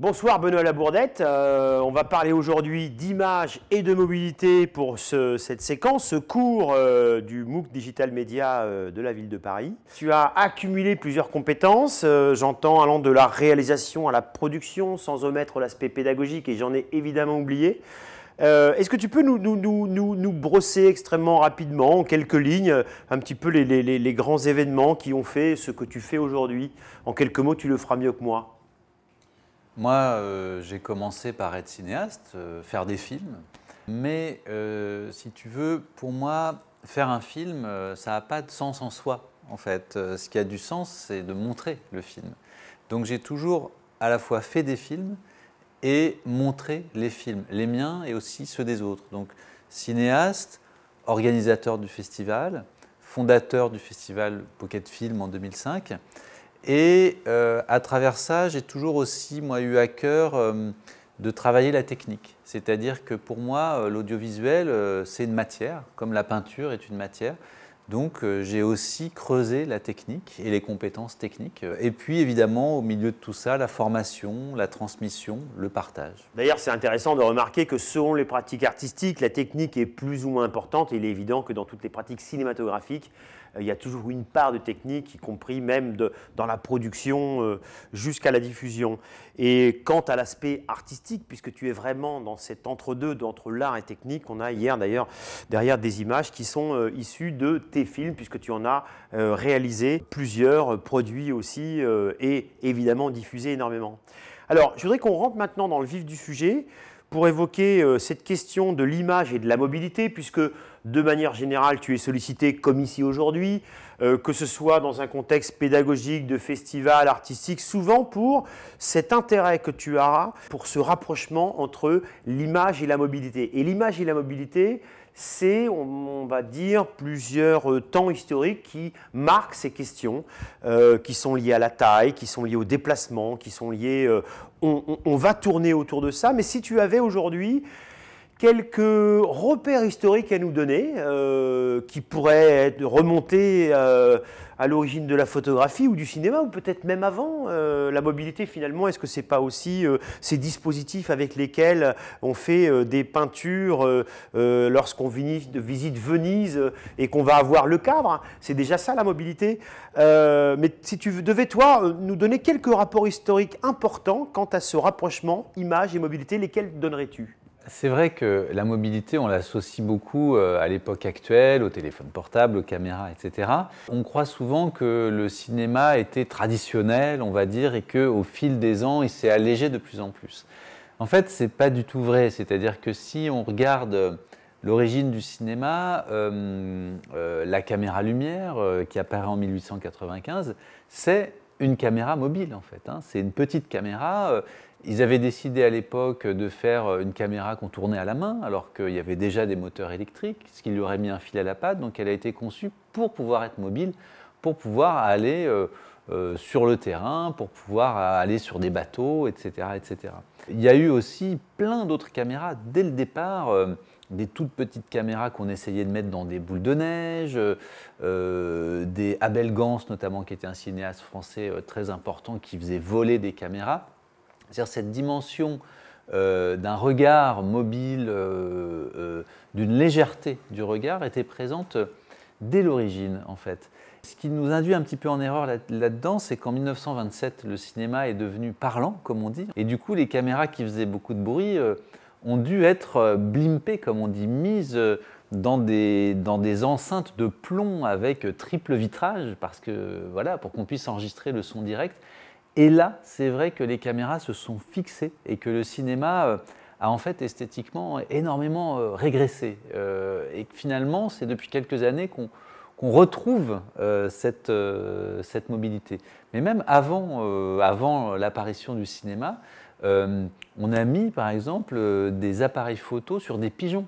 Bonsoir Benoît Labourdette, euh, on va parler aujourd'hui d'image et de mobilité pour cette séquence, ce cours euh, du MOOC Digital Media euh, de la ville de Paris. Tu as accumulé plusieurs compétences, j'entends allant de la réalisation à la production sans omettre l'aspect pédagogique et j'en ai évidemment oublié. Euh, est-ce que tu peux nous, brosser extrêmement rapidement, en quelques lignes, un petit peu les, grands événements qui ont fait ce que tu fais aujourd'hui En quelques mots, tu le feras mieux que moi. Moi, euh, j'ai commencé par être cinéaste, euh, faire des films. Mais si tu veux, pour moi, faire un film, ça n'a pas de sens en soi, en fait. ce qui a du sens, c'est de montrer le film. Donc j'ai toujours à la fois fait des films, et montrer les films, les miens et aussi ceux des autres. Donc cinéaste, organisateur du festival, fondateur du festival Pocket Film en 2005. Et euh, à travers ça, j'ai toujours aussi moi, eu à cœur euh, de travailler la technique. C'est-à-dire que pour moi, euh, l'audiovisuel, c'est une matière, comme la peinture est une matière. Donc euh, j'ai aussi creusé la technique et les compétences techniques. Et puis évidemment, au milieu de tout ça, la formation, la transmission, le partage. D'ailleurs, c'est intéressant de remarquer que selon les pratiques artistiques, la technique est plus ou moins importante. il est évident que dans toutes les pratiques cinématographiques, euh, il y a toujours une part de technique, y compris même dans la production euh, jusqu'à la diffusion. Et quant à l'aspect artistique, puisque tu es vraiment dans cet entre-deux, entre l'art et technique, on a hier d'ailleurs derrière des images qui sont euh, issues de tes films, puisque tu en as réalisé plusieurs, produits aussi, et évidemment diffusé énormément. Alors, je voudrais qu'on rentre maintenant dans le vif du sujet pour évoquer euh, cette question de l'image et de la mobilité, puisque de manière générale, tu es sollicité comme ici aujourd'hui, euh, que ce soit dans un contexte pédagogique, de festival, artistique, souvent pour cet intérêt que tu as pour ce rapprochement entre l'image et la mobilité. Et l'image et la mobilité, c'est, on, va dire, plusieurs euh, temps historiques qui marquent ces questions, euh, qui sont liées à la taille, qui sont liées au déplacement, qui sont liées... Euh, on, va tourner autour de ça, mais si tu avais aujourd'hui quelques repères historiques à nous donner euh, qui pourraient remonter remontés euh, à l'origine de la photographie ou du cinéma ou peut-être même avant euh, la mobilité finalement est-ce que c'est pas aussi ces dispositifs avec lesquels on fait des peintures lorsqu'on visite Venise et qu'on va avoir le cadre c'est déjà ça la mobilité mais si tu devais toi nous donner quelques rapports historiques importants quant à ce rapprochement image et mobilité lesquels donnerais-tu c'est vrai que la mobilité, on l'associe beaucoup euh, à l'époque actuelle, au téléphone portable, aux caméras, etc. On croit souvent que le cinéma était traditionnel, on va dire, et qu'au fil des ans, il s'est allégé de plus en plus. En fait, ce n'est pas du tout vrai. C'est-à-dire que si on regarde euh, l'origine du cinéma, euh, la caméra-lumière, qui apparaît en 1895, c'est une caméra mobile en fait. Hein. C'est une petite caméra ils avaient décidé à l'époque de faire euh, une caméra qu'on tournait à la main, alors qu'il y avait déjà des moteurs électriques, ce qui lui aurait mis un fil à la patte. Donc elle a été conçue pour pouvoir être mobile, pour pouvoir aller euh, euh, sur le terrain, pour pouvoir aller sur des bateaux, etc. etc. Il y a eu aussi plein d'autres caméras dès le départ. des toutes petites caméras qu'on essayait de mettre dans des boules de neige, des Abel Gans notamment, qui était un cinéaste français très important, qui faisait voler des caméras. C'est-à-dire cette dimension euh, d'un regard mobile, euh, euh, d'une légèreté du regard était présente dès l'origine en fait. Ce qui nous induit un petit peu en erreur là-dedans, c'est qu'en 1927, le cinéma est devenu parlant, comme on dit, et du coup, les caméras qui faisaient beaucoup de bruit ont dû être blimpées, comme on dit, mises dans des, dans des enceintes de plomb avec triple vitrage, parce que voilà, pour qu'on puisse enregistrer le son direct. Et là, c'est vrai que les caméras se sont fixées et que le cinéma euh, a en fait esthétiquement énormément euh, régressé. Euh, et finalement, c'est depuis quelques années qu'on retrouve cette, mobilité. Mais même avant, avant l'apparition du cinéma, on a mis par exemple des appareils photo sur des pigeons.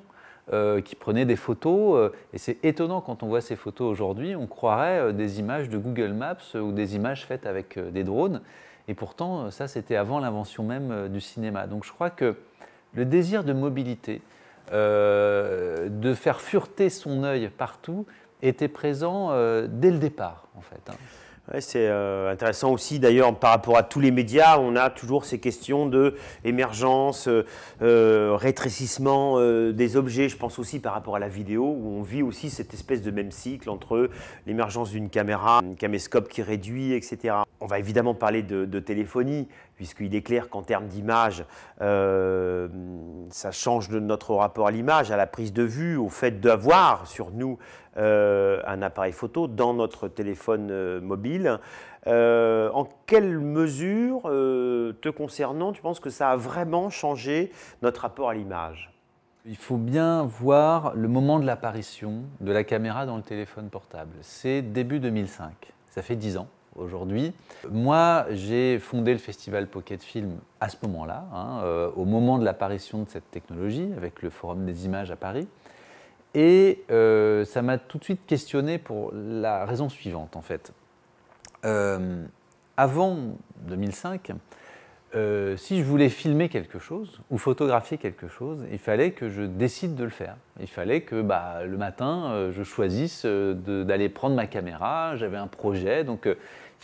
Euh, qui prenaient des photos. Euh, et c'est étonnant quand on voit ces photos aujourd'hui, on croirait euh, des images de Google Maps ou des images faites avec des drones. Et pourtant, ça, c'était avant l'invention même du cinéma. Donc je crois que le désir de mobilité, de faire fureter son œil partout, était présent dès le départ, en fait. Hein c'est euh, intéressant aussi d'ailleurs par rapport à tous les médias, on a toujours ces questions de émergence, euh, euh, rétrécissement des objets. Je pense aussi par rapport à la vidéo où on vit aussi cette espèce de même cycle entre l'émergence d'une caméra, un caméscope qui réduit, etc. On va évidemment parler de, téléphonie puisqu'il est clair qu'en termes d'image, ça change de notre rapport à l'image, à la prise de vue, au fait d'avoir sur nous un appareil photo dans notre téléphone mobile. Euh, en quelle mesure, euh, te concernant, tu penses que ça a vraiment changé notre rapport à l'image Il faut bien voir le moment de l'apparition de la caméra dans le téléphone portable. C'est début 2005, ça fait 10 ans aujourd'hui. Moi, j'ai fondé le festival Pocket Film à ce moment-là, hein, euh, au moment de l'apparition de cette technologie, avec le Forum des images à Paris. Et ça m'a tout de suite questionné pour la raison suivante, en fait. Euh, avant 2005, euh, si je voulais filmer quelque chose ou photographier quelque chose, il fallait que je décide de le faire. Il fallait que bah, le matin, euh, je choisisse d'aller prendre ma caméra, j'avais un projet, donc il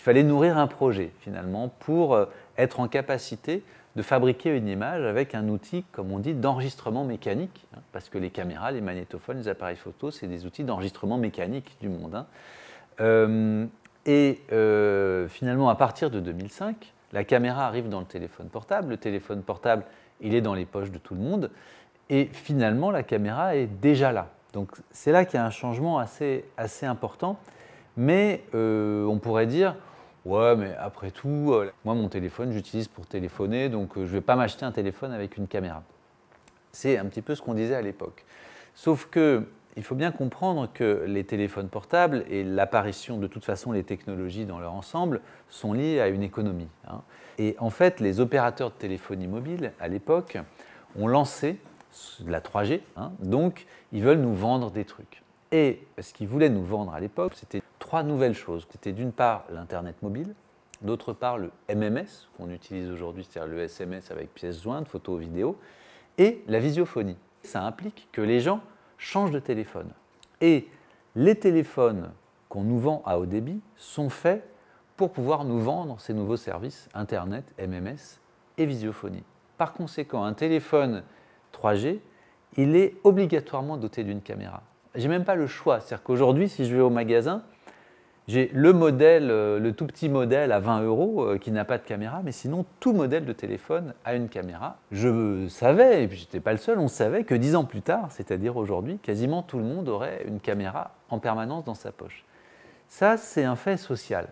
fallait nourrir un projet finalement pour être en capacité de fabriquer une image avec un outil, comme on dit, d'enregistrement mécanique, hein, parce que les caméras, les magnétophones, les appareils photos, c'est des outils d'enregistrement mécanique du monde. Hein. Et euh, finalement, à partir de 2005, la caméra arrive dans le téléphone portable. Le téléphone portable, il est dans les poches de tout le monde. Et finalement, la caméra est déjà là. Donc c'est là qu'il y a un changement assez, assez important. Mais euh, on pourrait dire, ouais, mais après tout, euh, moi mon téléphone, j'utilise pour téléphoner, donc je ne vais pas m'acheter un téléphone avec une caméra. C'est un petit peu ce qu'on disait à l'époque. Sauf que il faut bien comprendre que les téléphones portables et l'apparition de toute façon les technologies dans leur ensemble sont liées à une économie. Hein. Et en fait, les opérateurs de téléphonie mobile, à l'époque, ont lancé de la 3G, hein, donc ils veulent nous vendre des trucs. Et ce qu'ils voulaient nous vendre à l'époque, c'était trois nouvelles choses. C'était d'une part l'Internet mobile, d'autre part le MMS, qu'on utilise aujourd'hui, c'est-à-dire le SMS avec pièces jointes, photos, vidéos, et la visiophonie. Ça implique que les gens change de téléphone. Et les téléphones qu'on nous vend à haut débit sont faits pour pouvoir nous vendre ces nouveaux services Internet, MMS et visiophonie. Par conséquent, un téléphone 3G, il est obligatoirement doté d'une caméra. J'ai même pas le choix. C'est-à-dire qu'aujourd'hui, si je vais au magasin, j'ai le modèle, euh, le tout petit modèle à 20 euros euh, qui n'a pas de caméra, mais sinon tout modèle de téléphone a une caméra. Je savais, et puis j'étais pas le seul, on savait que dix ans plus tard, c'est-à-dire aujourd'hui, quasiment tout le monde aurait une caméra en permanence dans sa poche. Ça, c'est un fait social.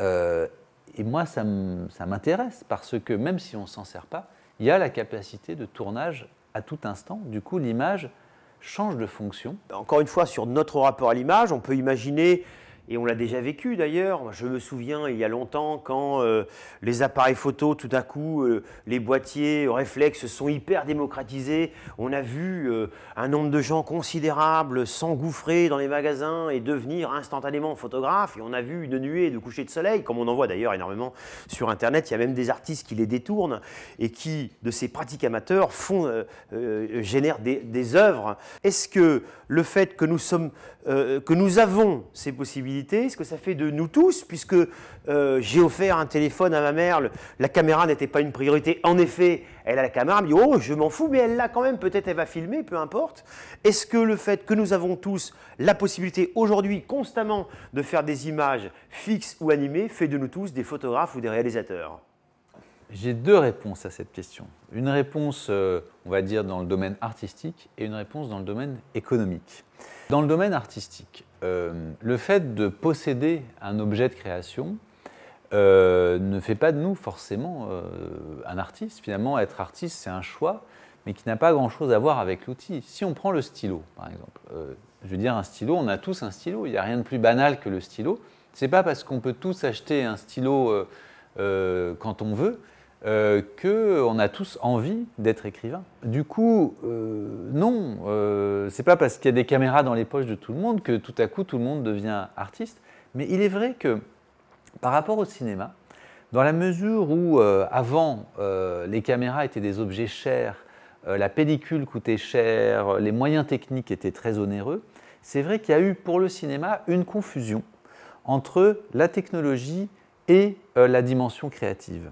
Euh, et moi, ça m'intéresse parce que même si on ne s'en sert pas, il y a la capacité de tournage à tout instant. Du coup, l'image change de fonction. Encore une fois, sur notre rapport à l'image, on peut imaginer et on l'a déjà vécu d'ailleurs. Je me souviens il y a longtemps quand euh, les appareils photo, tout à coup, euh, les boîtiers euh, réflexes sont hyper démocratisés. On a vu un nombre de gens considérables s'engouffrer dans les magasins et devenir instantanément photographe Et on a vu une nuée de coucher de soleil, comme on en voit d'ailleurs énormément sur Internet. Il y a même des artistes qui les détournent et qui, de ces pratiques amateurs, font, génèrent des, des œuvres. Est-ce que le fait que nous, sommes, que nous avons ces possibilités est ce que ça fait de nous tous, puisque euh, j'ai offert un téléphone à ma mère, la caméra n'était pas une priorité. En effet, elle a la caméra, elle me dit Oh, je m'en fous, mais elle l'a quand même, peut-être elle va filmer, peu importe. Est-ce que le fait que nous avons tous la possibilité aujourd'hui, constamment, de faire des images fixes ou animées, fait de nous tous des photographes ou des réalisateurs J'ai deux réponses à cette question. Une réponse, euh, on va dire, dans le domaine artistique et une réponse dans le domaine économique. Dans le domaine artistique, euh, le fait de posséder un objet de création euh, ne fait pas de nous forcément euh, un artiste. Finalement, être artiste, c'est un choix, mais qui n'a pas grand-chose à voir avec l'outil. Si on prend le stylo, par exemple, je veux dire un stylo, on a tous un stylo, il n'y a rien de plus banal que le stylo. Ce n'est pas parce qu'on peut tous acheter un stylo quand on veut euh, que qu'on a tous envie d'être écrivain. Du coup, euh, non, euh, c'est pas parce qu'il y a des caméras dans les poches de tout le monde que tout à coup tout le monde devient artiste. Mais il est vrai que par rapport au cinéma, dans la mesure où euh, avant les caméras étaient des objets chers, la pellicule coûtait cher, les moyens techniques étaient très onéreux, c'est vrai qu'il y a eu pour le cinéma une confusion entre la technologie et la dimension créative.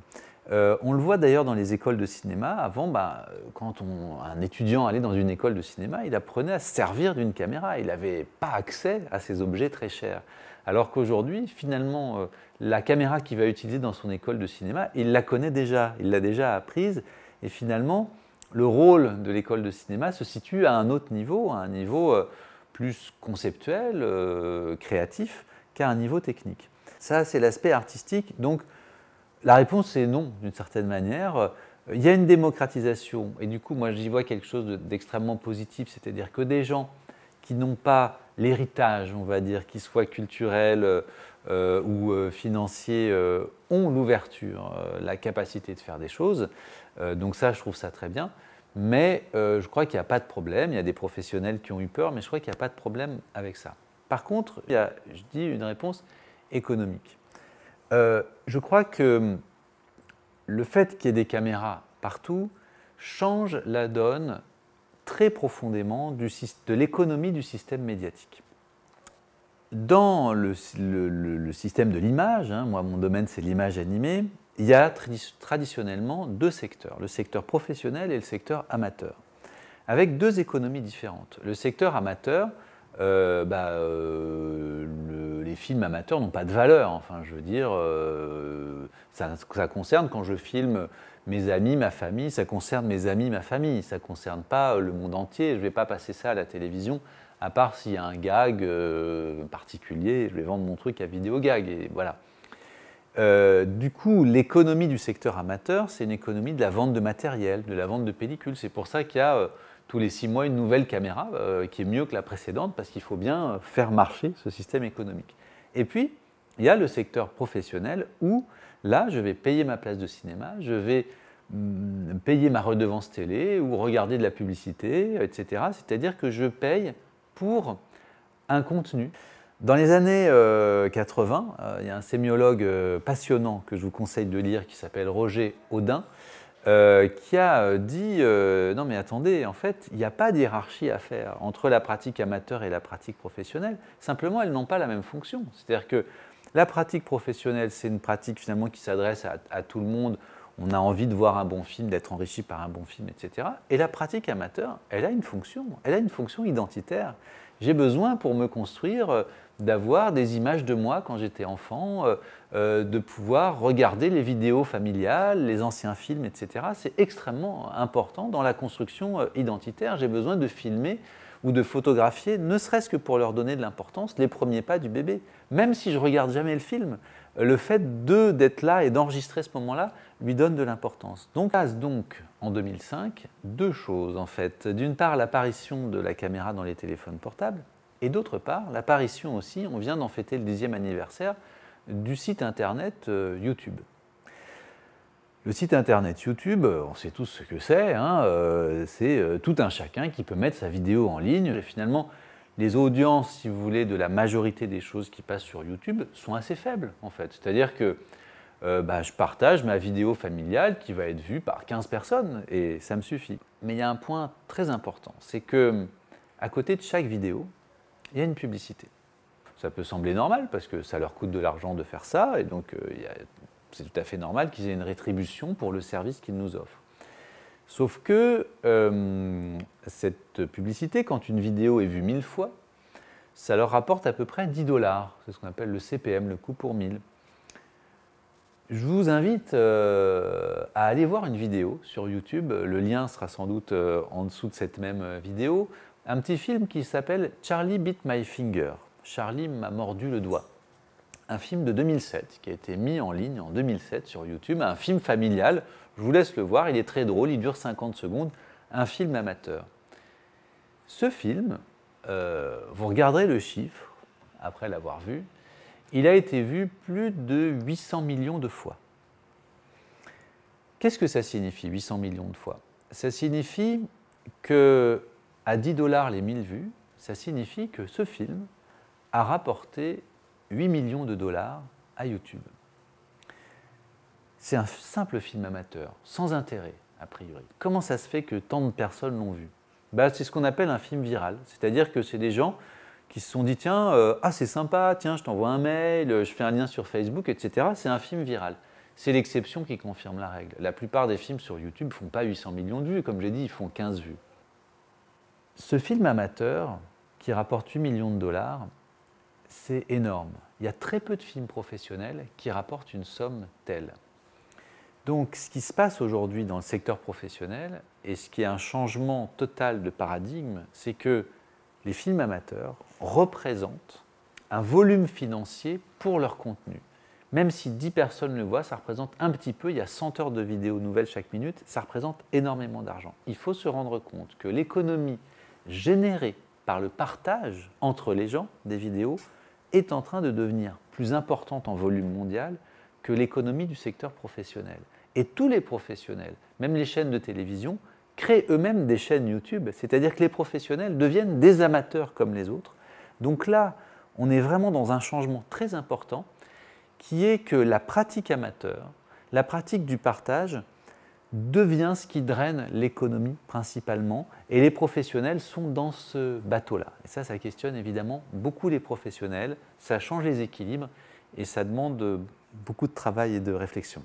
Euh, on le voit d'ailleurs dans les écoles de cinéma. Avant, bah, quand un étudiant allait dans une école de cinéma, il apprenait à se servir d'une caméra. Il n'avait pas accès à ces objets très chers. Alors qu'aujourd'hui, finalement, euh, la caméra qu'il va utiliser dans son école de cinéma, il la connaît déjà, il l'a déjà apprise. Et finalement, le rôle de l'école de cinéma se situe à un autre niveau, à un niveau euh, plus conceptuel, créatif, qu'à un niveau technique. Ça, c'est l'aspect artistique. Donc, la réponse est non, d'une certaine manière. Euh, il y a une démocratisation, et du coup, moi, j'y vois quelque chose d'extrêmement positif, c'est-à-dire que des gens qui n'ont pas l'héritage, on va dire, qui soit culturel euh, euh, ou financiers, financier, ont l'ouverture, la capacité de faire des choses. donc ça, je trouve ça très bien. Mais je crois qu'il n'y a pas de problème. Il y a des professionnels qui ont eu peur, mais je crois qu'il n'y a pas de problème avec ça. Par contre, il y a, je dis, une réponse économique. Euh, je crois que hum, le fait qu'il y ait des caméras partout change la donne très profondément du, de l'économie du système médiatique. Dans le, système de l'image, hein, moi mon domaine c'est l'image animée, il y a traditionnellement deux secteurs, le secteur professionnel et le secteur amateur, avec deux économies différentes. Le secteur amateur, euh, bah, euh les films amateurs n'ont pas de valeur. Enfin, je veux dire, euh, ça, concerne quand je filme mes amis, ma famille, ça concerne mes amis, ma famille, ça ne concerne pas euh, le monde entier. Je vais pas passer ça à la télévision, à part s'il y a un gag euh, particulier, je vais vendre mon truc à vidéo gag et voilà. du coup, l'économie du secteur amateur, c'est une économie de la vente de matériel, de la vente de pellicules. C'est pour ça qu'il y a tous les six mois une nouvelle caméra euh, qui est mieux que la précédente parce qu'il faut bien faire marcher ce système économique. Et puis, il y a le secteur professionnel où là, je vais payer ma place de cinéma, je vais mm, payer ma redevance télé ou regarder de la publicité, etc. C'est-à-dire que je paye pour un contenu. Dans les années 80, euh, euh, il y a un sémiologue passionnant que je vous conseille de lire qui s'appelle Roger Audin, euh, qui a euh, dit euh, non mais attendez, en fait, il n'y a pas d'hierarchie à faire entre la pratique amateur et la pratique professionnelle. Simplement, elles n'ont pas la même fonction. C'est-à-dire que la pratique professionnelle, c'est une pratique finalement qui s'adresse à, tout le monde. On a envie de voir un bon film, d'être enrichi par un bon film, etc. Et la pratique amateur, elle a une fonction. Elle a une fonction identitaire. J'ai besoin pour me construire d'avoir des images de moi quand j'étais enfant, euh, euh, de pouvoir regarder les vidéos familiales, les anciens films, etc. C'est extrêmement important dans la construction euh, identitaire. J'ai besoin de filmer ou de photographier, ne serait-ce que pour leur donner de l'importance, les premiers pas du bébé. Même si je regarde jamais le film, le fait d'être là et d'enregistrer ce moment-là lui donne de l'importance. Donc passe donc en 2005 deux choses en fait. D'une part l'apparition de la caméra dans les téléphones portables et d'autre part, l'apparition aussi, on vient d'en fêter le dixième anniversaire du site internet euh, YouTube. Le site internet YouTube, on sait tous ce que c'est, hein, euh, c'est euh, tout un chacun qui peut mettre sa vidéo en ligne. Et finalement, les audiences, si vous voulez, de la majorité des choses qui passent sur YouTube sont assez faibles, en fait. C'est-à-dire que bah, je partage ma vidéo familiale qui va être vue par 15 personnes, et ça me suffit. Mais il y a un point très important, c'est que à côté de chaque vidéo, il y a une publicité. Ça peut sembler normal parce que ça leur coûte de l'argent de faire ça, et donc euh, c'est tout à fait normal qu'ils aient une rétribution pour le service qu'ils nous offrent. Sauf que euh, cette publicité, quand une vidéo est vue mille fois, ça leur rapporte à peu près 10 dollars. C'est ce qu'on appelle le CPM, le coût pour 1000. Je vous invite euh, à aller voir une vidéo sur YouTube. Le lien sera sans doute en dessous de cette même vidéo un petit film qui s'appelle Charlie Bit My Finger. Charlie m'a mordu le doigt. Un film de 2007 qui a été mis en ligne en 2007 sur YouTube, un film familial. Je vous laisse le voir, il est très drôle, il dure 50 secondes. Un film amateur. Ce film, euh, vous regarderez le chiffre après l'avoir vu, il a été vu plus de 800 millions de fois. Qu'est-ce que ça signifie 800 millions de fois Ça signifie que à 10 dollars les 1000 vues, ça signifie que ce film a rapporté 8 millions de dollars à YouTube. C'est un simple film amateur, sans intérêt, a priori. Comment ça se fait que tant de personnes l'ont vu bah, C'est ce qu'on appelle un film viral, c'est-à-dire que c'est des gens qui se sont dit tiens, euh, ah c'est sympa, tiens, je t'envoie un mail, euh, je fais un lien sur Facebook, etc. C'est un film viral. C'est l'exception qui confirme la règle. La plupart des films sur YouTube ne font pas 800 millions de vues, comme j'ai dit, ils font 15 vues. Ce film amateur, qui rapporte 8 millions de dollars, c'est énorme. Il y a très peu de films professionnels qui rapportent une somme telle. Donc ce qui se passe aujourd'hui dans le secteur professionnel, et ce qui est un changement total de paradigme, c'est que les films amateurs représentent un volume financier pour leur contenu. Même si 10 personnes le voient, ça représente un petit peu, il y a 100 heures de vidéos nouvelles chaque minute, ça représente énormément d'argent. Il faut se rendre compte que l'économie générée par le partage entre les gens des vidéos est en train de devenir plus importante en volume mondial que l'économie du secteur professionnel. Et tous les professionnels, même les chaînes de télévision, créent eux-mêmes des chaînes YouTube, c'est-à-dire que les professionnels deviennent des amateurs comme les autres. Donc là, on est vraiment dans un changement très important qui est que la pratique amateur, la pratique du partage, devient ce qui draine l'économie principalement. Et les professionnels sont dans ce bateau-là. Et ça, ça questionne évidemment beaucoup les professionnels, ça change les équilibres et ça demande beaucoup de travail et de réflexion.